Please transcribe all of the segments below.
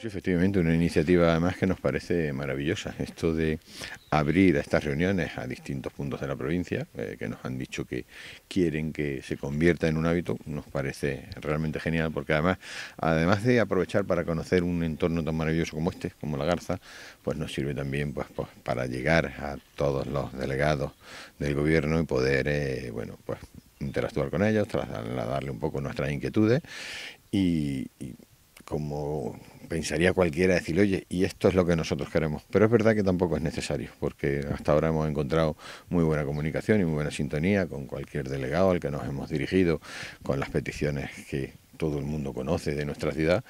Pues sí, efectivamente, una iniciativa además que nos parece maravillosa, esto de abrir estas reuniones a distintos puntos de la provincia, eh, que nos han dicho que quieren que se convierta en un hábito, nos parece realmente genial, porque además, además de aprovechar para conocer un entorno tan maravilloso como este, como la Garza, pues nos sirve también pues, pues para llegar a todos los delegados del gobierno y poder, eh, bueno, pues interactuar con ellos, trasladarle un poco nuestras inquietudes y como pensaría cualquiera decir, oye, y esto es lo que nosotros queremos. Pero es verdad que tampoco es necesario, porque hasta ahora hemos encontrado muy buena comunicación y muy buena sintonía con cualquier delegado al que nos hemos dirigido, con las peticiones que, todo el mundo conoce de nuestra ciudad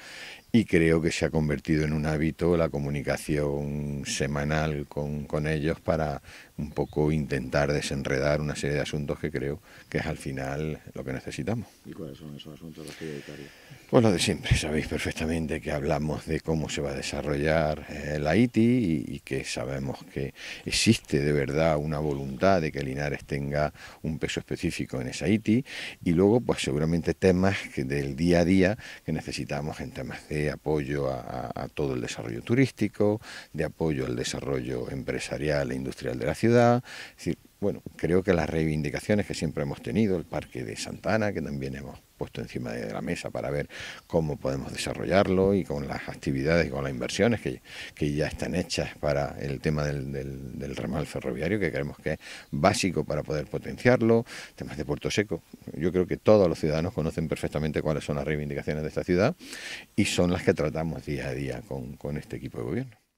y creo que se ha convertido en un hábito la comunicación semanal con, ellos para un poco intentar desenredar una serie de asuntos que creo que es al final lo que necesitamos. ¿Y cuáles son esos asuntos los prioritarios? Pues lo de siempre, sabéis perfectamente que hablamos de cómo se va a desarrollar eh, la ITI y, que sabemos que existe de verdad una voluntad de que Linares tenga un peso específico en esa ITI y luego pues seguramente temas que del día a día que necesitamos en temas de apoyo a, todo el desarrollo turístico, de apoyo al desarrollo empresarial e industrial de la ciudad. decir, bueno, creo que las reivindicaciones que siempre hemos tenido, el Parque de Santana, que también hemos puesto encima de la mesa para ver cómo podemos desarrollarlo y con las actividades y con las inversiones que, ya están hechas para el tema del, del, ramal ferroviario, que creemos que es básico para poder potenciarlo, temas de Puerto Seco. Yo creo que todos los ciudadanos conocen perfectamente cuáles son las reivindicaciones de esta ciudad y son las que tratamos día a día con este equipo de gobierno.